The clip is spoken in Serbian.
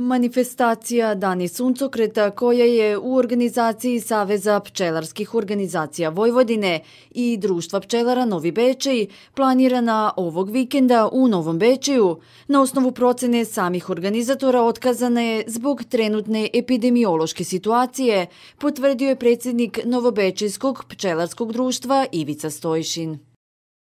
Manifestacija Dani suncokreta koja je u organizaciji Saveza pčelarskih organizacija Vojvodine i Društva pčelara Novi Bečej planirana ovog vikenda u Novom Bečeju, na osnovu procene samih organizatora otkazana je zbog trenutne epidemiološke situacije, potvrdio je predsjednik Novobečejskog pčelarskog društva Ivica Stojšin.